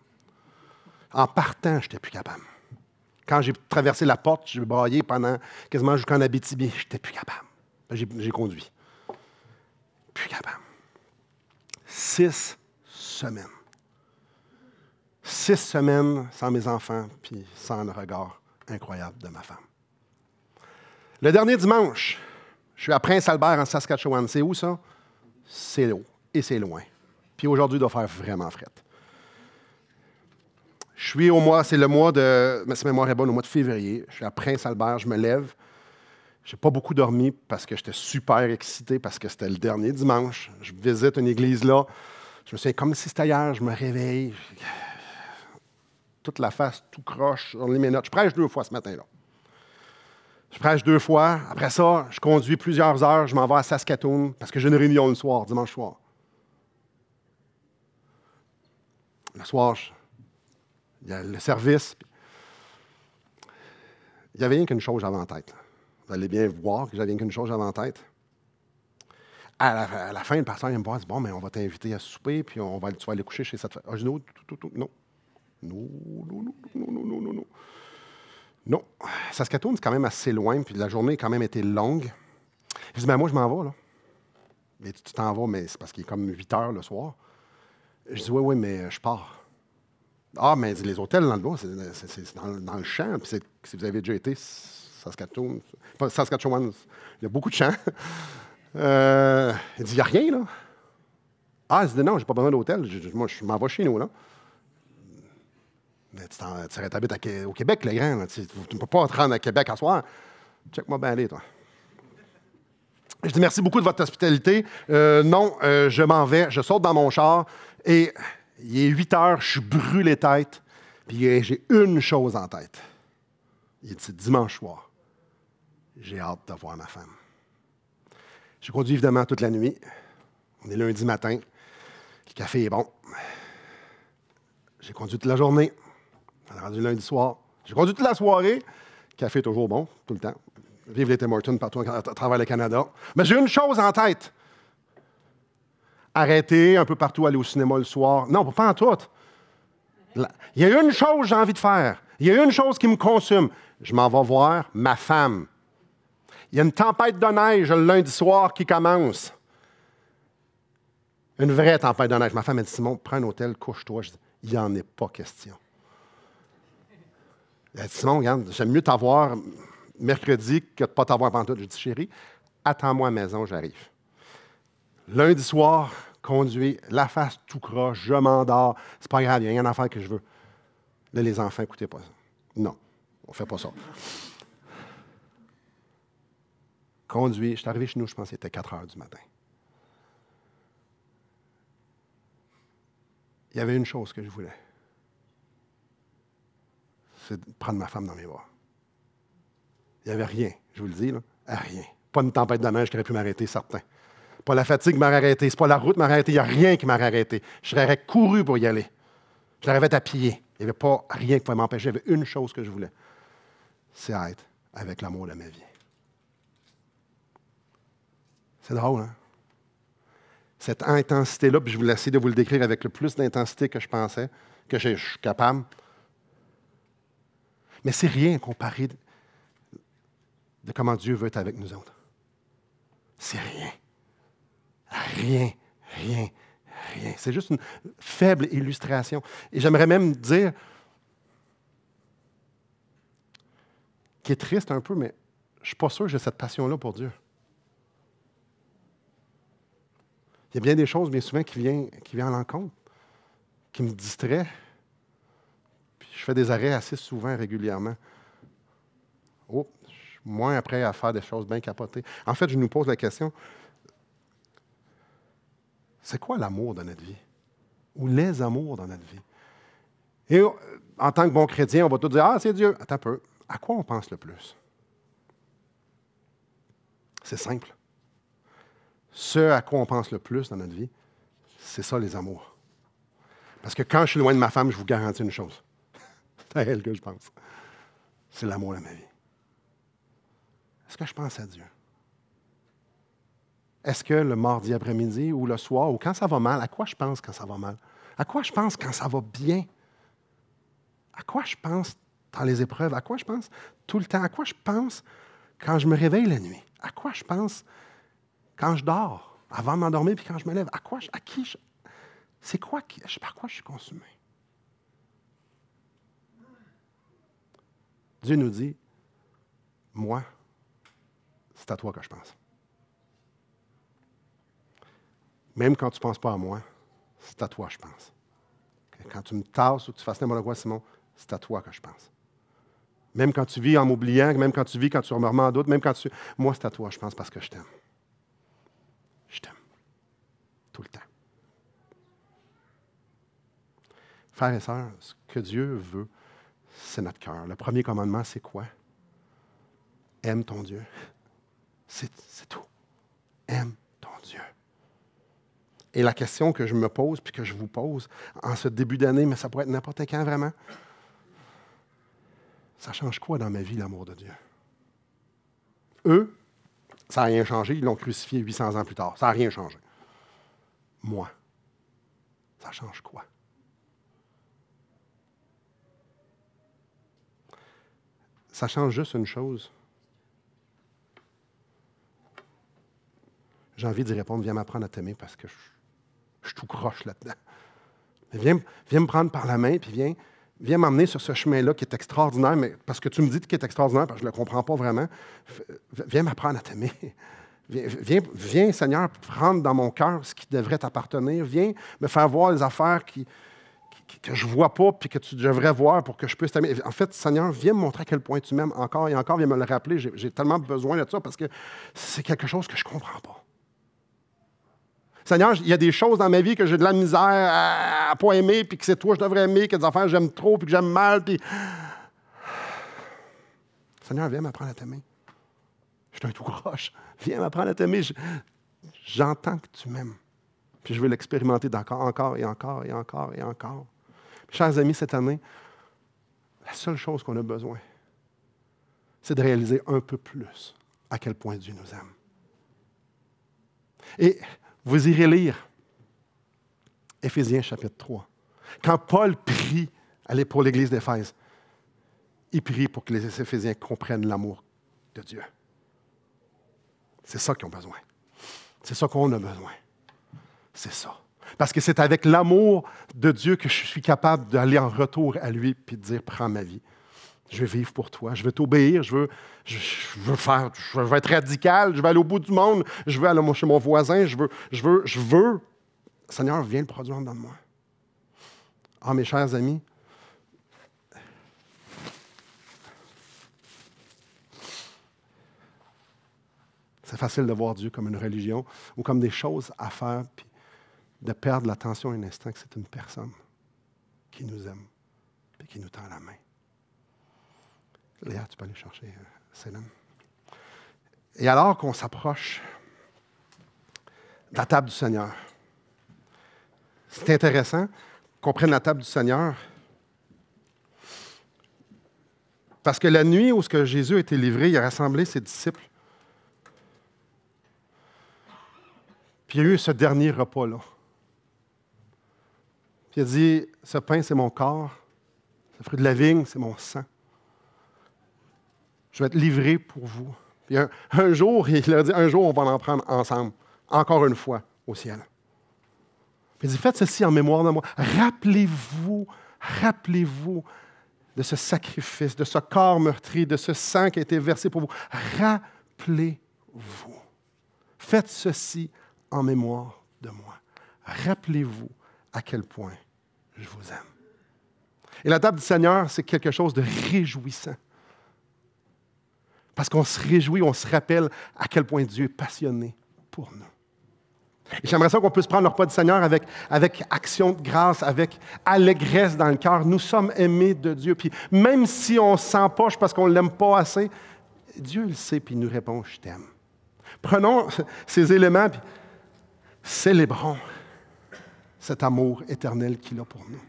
Speaker 1: En partant, je n'étais plus capable. Quand j'ai traversé la porte, j'ai braillé pendant quasiment jusqu'en Abitibi. J'étais plus capable. Ben, j'ai conduit. Plus capable. Six semaines. Six semaines sans mes enfants, puis sans le regard incroyable de ma femme. Le dernier dimanche, je suis à Prince-Albert, en Saskatchewan. C'est où ça? C'est haut et c'est loin. Puis aujourd'hui, il doit faire vraiment fret. Je suis au mois, c'est le mois de, mémoire est bonne, au mois de février. Je suis à Prince Albert, je me lève. Je n'ai pas beaucoup dormi parce que j'étais super excité parce que c'était le dernier dimanche. Je visite une église là. Je me suis comme si c'était hier, je me réveille. Toute la face, tout croche Je prêche deux fois ce matin-là. Je prêche deux fois. Après ça, je conduis plusieurs heures, je m'en vais à Saskatoon parce que j'ai une réunion le soir, dimanche soir. Le soir, je le service. Il n'y avait rien qu'une chose avant tête. Vous allez bien voir que j'avais rien qu'une chose avant tête. À la, à la, fin, le pasteur il me dit Bon, mais on va t'inviter à souper, puis on va, tu vas aller coucher chez cette femme. Ah, je dis Non, non. Non, non, non, non, non, non, non. Saskatoon, c'est quand même assez loin, puis la journée a quand même été longue. Je dis Mais ben, moi, je m'en vais, là. Mais tu t'en vas, mais c'est parce qu'il est comme 8 heures le soir. Je dis Oui, oui, mais je pars. Ah, mais les hôtels dans le bois, c'est dans, le champ. Puis si vous avez déjà été, Saskatchewan, Saskatchewan il y a beaucoup de champs. Euh, il dit, il n'y a rien, là. Ah, il dit, non, j'ai pas besoin d'hôtel. Moi, je m'en vais chez nous, là. Mais tu t'habites au Québec, le grand. Tu ne peux pas te rendre à Québec à soir. Check-moi bien aller, toi. Je dis merci beaucoup de votre hospitalité. Euh, non, euh, je m'en vais. Je saute dans mon char et il est 8 heures, je suis brûlé tête, puis j'ai une chose en tête. Il dit dimanche soir, j'ai hâte de voir ma femme. J'ai conduit évidemment toute la nuit. On est lundi matin. Le café est bon. J'ai conduit toute la journée. On est rendu lundi soir. J'ai conduit toute la soirée. Le café est toujours bon, tout le temps. Vive les Tim Hortons partout à travers le Canada. Mais j'ai une chose en tête arrêter un peu partout, aller au cinéma le soir. Non, pas en tout. Il y a une chose que j'ai envie de faire. Il y a une chose qui me consume. Je m'en vais voir ma femme. Il y a une tempête de neige le lundi soir qui commence. Une vraie tempête de neige. Ma femme a dit Simon, prends un hôtel, couche-toi. Je dis Il n'y en est pas question. Elle dit Simon, regarde, j'aime mieux t'avoir mercredi que de ne pas t'avoir pendant tout. Je dis Chérie, attends-moi à la maison, j'arrive. Lundi soir, conduit, la face tout croche, je m'endors, c'est pas grave, il n'y a rien à faire que je veux. Là, les enfants, écoutez pas ça. Non, on fait pas ça. Conduit, je suis arrivé chez nous, je pense qu'il était 4 heures du matin. Il y avait une chose que je voulais. C'est de prendre ma femme dans mes bras. Il n'y avait rien, je vous le dis, rien. Pas une tempête de neige qui aurait pu m'arrêter, certain pas la fatigue m'a arrêté, c'est pas la route qui m'a arrêté, il n'y a rien qui m'a arrêté. Je serais couru pour y aller. Je l'aurais à pied. Il n'y avait pas rien qui pouvait m'empêcher. Il y avait une chose que je voulais. C'est être avec l'amour de ma vie. C'est drôle, hein? Cette intensité-là, puis je vais essayer de vous le décrire avec le plus d'intensité que je pensais, que je, suis capable. Mais c'est rien comparé de comment Dieu veut être avec nous autres. C'est rien. Rien, rien, rien. C'est juste une faible illustration. Et j'aimerais même dire, qui est triste un peu, mais je ne suis pas sûr que j'ai cette passion-là pour Dieu. Il y a bien des choses, bien souvent, qui viennent, qui à l'encontre, qui me distraient. je fais des arrêts assez souvent, régulièrement. Oh, je suis moins après à faire des choses bien capotées. En fait, je nous pose la question c'est quoi l'amour dans notre vie? Ou les amours dans notre vie? Et euh, en tant que bon chrétien, on va tout dire Ah, c'est Dieu. Attends un peu. À quoi on pense le plus? C'est simple. Ce à quoi on pense le plus dans notre vie, c'est ça les amours. Parce que quand je suis loin de ma femme, je vous garantis une chose. c'est à elle que je pense. C'est l'amour de ma vie. Est-ce que je pense à Dieu? Est-ce que le mardi après-midi ou le soir ou quand ça va mal, à quoi je pense quand ça va mal? À quoi je pense quand ça va bien? À quoi je pense dans les épreuves? À quoi je pense tout le temps? À quoi je pense quand je me réveille la nuit? À quoi je pense quand je dors, avant de m'endormir puis quand je me lève? À quoi à qui c'est quoi par quoi je suis consumé? Dieu nous dit, moi, c'est à toi que je pense. Même quand tu ne penses pas à moi, c'est à toi, je pense. Quand tu me tasses ou que tu fasses n'importe quoi, Simon, c'est à toi que je pense. Même quand tu vis en m'oubliant, même quand tu vis, quand tu remords en doute, même quand tu. Moi, c'est à toi, je pense, parce que je t'aime. Je t'aime. Tout le temps. Frères et sœurs, ce que Dieu veut, c'est notre cœur. Le premier commandement, c'est quoi? Aime ton Dieu. C'est tout. Aime ton Dieu. Et la question que je me pose, puis que je vous pose en ce début d'année, mais ça pourrait être n'importe quand vraiment, ça change quoi dans ma vie, l'amour de Dieu? Eux, ça n'a rien changé, ils l'ont crucifié 800 ans plus tard, ça n'a rien changé. Moi, ça change quoi? Ça change juste une chose. J'ai envie d'y répondre, viens m'apprendre à t'aimer parce que je je suis tout croche là-dedans. viens, me prendre par la main, puis viens, viens m'emmener sur ce chemin-là qui est extraordinaire, mais parce que tu me dis qu'il est extraordinaire, parce que je ne le comprends pas vraiment. Viens m'apprendre à t'aimer. Viens, Seigneur, prendre dans mon cœur ce qui devrait t'appartenir. Viens me faire voir les affaires qui, que je ne vois pas puis que tu devrais voir pour que je puisse t'aimer. En fait, Seigneur, viens me montrer à quel point tu m'aimes encore et encore. Viens me le rappeler. J'ai tellement besoin de ça parce que c'est quelque chose que je ne comprends pas. Seigneur, il y a des choses dans ma vie que j'ai de la misère à, ne pas aimer, puis que c'est toi que je devrais aimer, que des affaires j'aime trop, puis que j'aime mal, puis. Seigneur, viens m'apprendre à t'aimer. Je suis un tout croche. Viens m'apprendre à t'aimer. J'entends que tu m'aimes. Puis je veux l'expérimenter encore, encore et encore et encore et encore. chers amis, cette année, la seule chose qu'on a besoin, c'est de réaliser un peu plus à quel point Dieu nous aime. Et vous irez lire Éphésiens chapitre 3. Quand Paul prie pour l'église d'Éphèse, il prie pour que les Éphésiens comprennent l'amour de Dieu. C'est ça qu'ils ont besoin. C'est ça qu'on a besoin. C'est ça. Parce que c'est avec l'amour de Dieu que je suis capable d'aller en retour à lui et de dire Prends ma vie. Je vais vivre pour toi, je vais t'obéir, je veux, je, veux faire, je veux être radical, je vais aller au bout du monde, je vais aller chez mon voisin, je veux, je veux, je veux. Seigneur, viens le produire dans moi. Ah, mes chers amis, c'est facile de voir Dieu comme une religion ou comme des choses à faire, puis de perdre l'attention un instant que c'est une personne qui nous aime et qui nous tend la main. Léa, tu peux aller chercher euh, Et alors qu'on s'approche de la table du Seigneur, c'est intéressant qu'on prenne la table du Seigneur. Parce que la nuit où ce que Jésus a été livré, il a rassemblé ses disciples. Puis il a eu ce dernier repas-là. Puis il a dit, ce pain, c'est mon corps, Ce fruit de la vigne, c'est mon sang je vais être livré pour vous. Puis un, jour, il leur dit, un jour, on va en prendre ensemble, encore une fois, au ciel. il dit, faites ceci en mémoire de moi. Rappelez-vous, rappelez-vous de ce sacrifice, de ce corps meurtri, de ce sang qui a été versé pour vous. Rappelez-vous. Faites ceci en mémoire de moi. Rappelez-vous à quel point je vous aime. Et la table du Seigneur, c'est quelque chose de réjouissant. Parce qu'on se réjouit, on se rappelle à quel point Dieu est passionné pour nous. Et j'aimerais ça qu'on puisse prendre le repas du Seigneur avec, avec action de grâce, avec allégresse dans le cœur. Nous sommes aimés de Dieu. Puis même si on s'empoche parce qu'on ne l'aime pas assez, Dieu le sait, puis il nous répond Je t'aime. Prenons ces éléments, puis célébrons cet amour éternel qu'il a pour nous.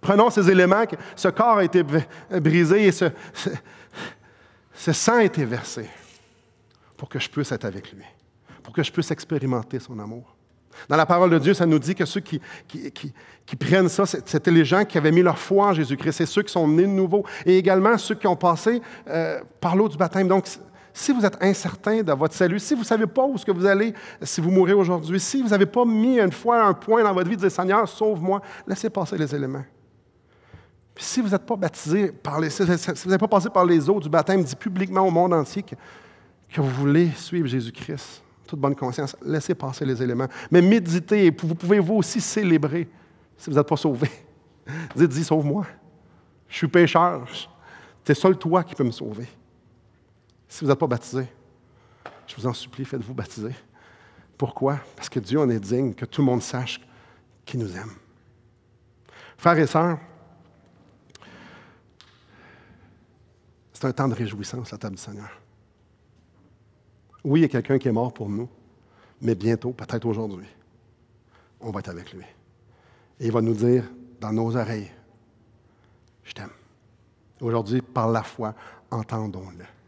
Speaker 1: Prenons ces éléments que ce corps a été brisé et ce ce sang a été versé pour que je puisse être avec lui, pour que je puisse expérimenter son amour. Dans la parole de Dieu, ça nous dit que ceux qui, prennent ça, c'était les gens qui avaient mis leur foi en Jésus-Christ. C'est ceux qui sont nés de nouveau et également ceux qui ont passé euh, par l'eau du baptême. Donc, si vous êtes incertain de votre salut, si vous ne savez pas où ce que vous allez, si vous mourrez aujourd'hui, si vous n'avez pas mis une fois un point dans votre vie de dire Seigneur, sauve-moi, laissez passer les éléments si vous n'êtes pas baptisé par si vous n'êtes pas passé par les eaux du baptême, dites publiquement au monde entier que, vous voulez suivre Jésus-Christ, toute bonne conscience, laissez passer les éléments. Mais méditez, vous pouvez vous aussi célébrer si vous n'êtes pas sauvé. Dites, dis, sauve-moi. Je suis pécheur. C'est seul toi qui peux me sauver. Si vous n'êtes pas baptisé, je vous en supplie, faites-vous baptiser. Pourquoi? Parce que Dieu en est digne, que tout le monde sache qu'il nous aime. Frères et sœurs, C'est un temps de réjouissance, la table du Seigneur. Oui, il y a quelqu'un qui est mort pour nous, mais bientôt, peut-être aujourd'hui, on va être avec lui. Et il va nous dire dans nos oreilles, je t'aime. Aujourd'hui, par la foi, entendons-le.